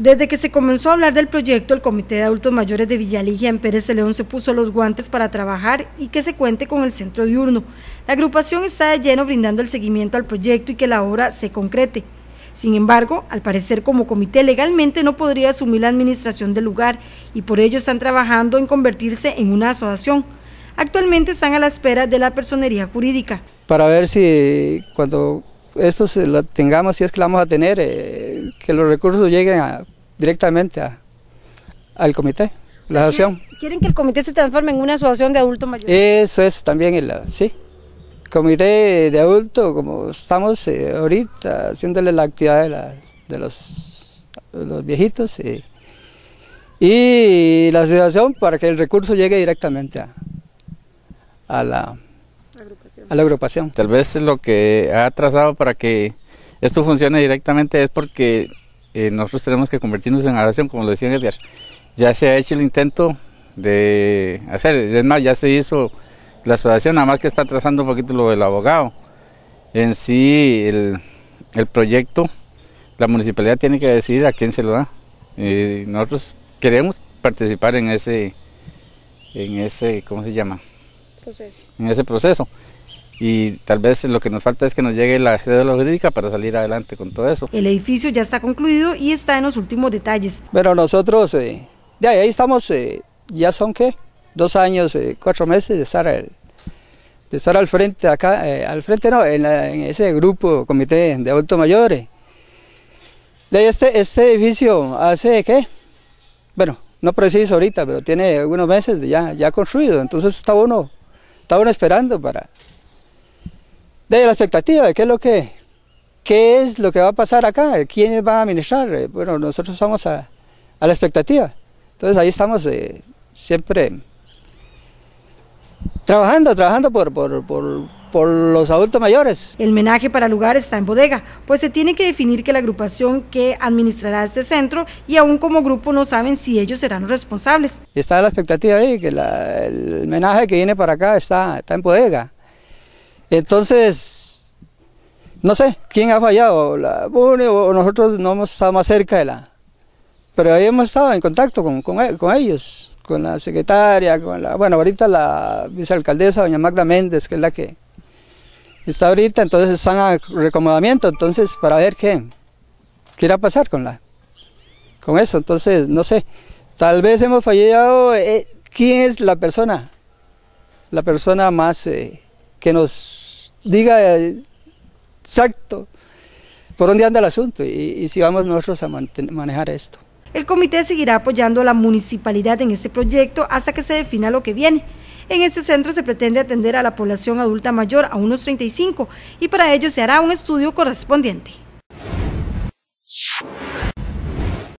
Desde que se comenzó a hablar del proyecto, el Comité de Adultos Mayores de Villaligia en Pérez de León se puso los guantes para trabajar y que se cuente con el centro diurno. La agrupación está de lleno brindando el seguimiento al proyecto y que la obra se concrete. Sin embargo, al parecer como comité legalmente no podría asumir la administración del lugar y por ello están trabajando en convertirse en una asociación. Actualmente están a la espera de la personería jurídica. Para ver si cuando esto se lo tengamos, si es que lo vamos a tener, eh, que los recursos lleguen directamente al comité, la asociación. ¿Quieren que el comité se transforme en una asociación de adultos mayores? Eso es también, el, sí. Comité de adultos, como estamos eh, ahorita haciéndole la actividad de, los, viejitos eh, y, la asociación para que el recurso llegue directamente a la a la agrupación. Tal vez lo que ha trazado para que esto funcione directamente es porque eh, nosotros tenemos que convertirnos en oración, como lo decía Edgar. Ya se ha hecho el intento de hacer, es más, ya se hizo la asociación, nada más que está trazando un poquito lo del abogado. En sí, el, proyecto, la municipalidad tiene que decidir a quién se lo da. Y eh, nosotros queremos participar en ese, en ese, ¿cómo se llama? En ese proceso y tal vez lo que nos falta es que nos llegue la cédula jurídica para salir adelante con todo eso. El edificio ya está concluido y está en los últimos detalles. Bueno, nosotros, eh, de ahí, estamos, eh, ya son qué, dos años, eh, cuatro meses de estar, de estar al frente, acá, eh, al frente no, en, ese grupo, comité de adultos mayores. De ahí este, este edificio hace qué, bueno, no preciso ahorita, pero tiene algunos meses ya, ya construido, entonces está uno, está uno esperando para de la expectativa de qué es lo que qué es lo que va a pasar acá, quiénes va a administrar. Eh, bueno, nosotros estamos a, la expectativa. Entonces ahí estamos eh, siempre trabajando, trabajando por, por, los adultos mayores. El menaje para lugar está en bodega, pues se tiene que definir que la agrupación que administrará este centro y aún como grupo no saben si ellos serán los responsables. Está la expectativa ahí, que el menaje que viene para acá está, está en bodega. Entonces, no sé quién ha fallado, la o nosotros no hemos estado más cerca de la... Pero ahí hemos estado en contacto e, con, ellos, con la secretaria, con la... Bueno, ahorita la vicealcaldesa, doña Magda Méndez, que es la que está ahorita, entonces están a recomodamiento, entonces para ver qué, qué pasar con la... Con eso, entonces, no sé, tal vez hemos fallado... Eh, ¿Quién es la persona? La persona más... Eh, que nos diga eh, exacto por dónde anda el asunto y, si vamos nosotros a manejar esto. El comité seguirá apoyando a la municipalidad en este proyecto hasta que se defina lo que viene. En este centro se pretende atender a la población adulta mayor a unos 35 y para ello se hará un estudio correspondiente.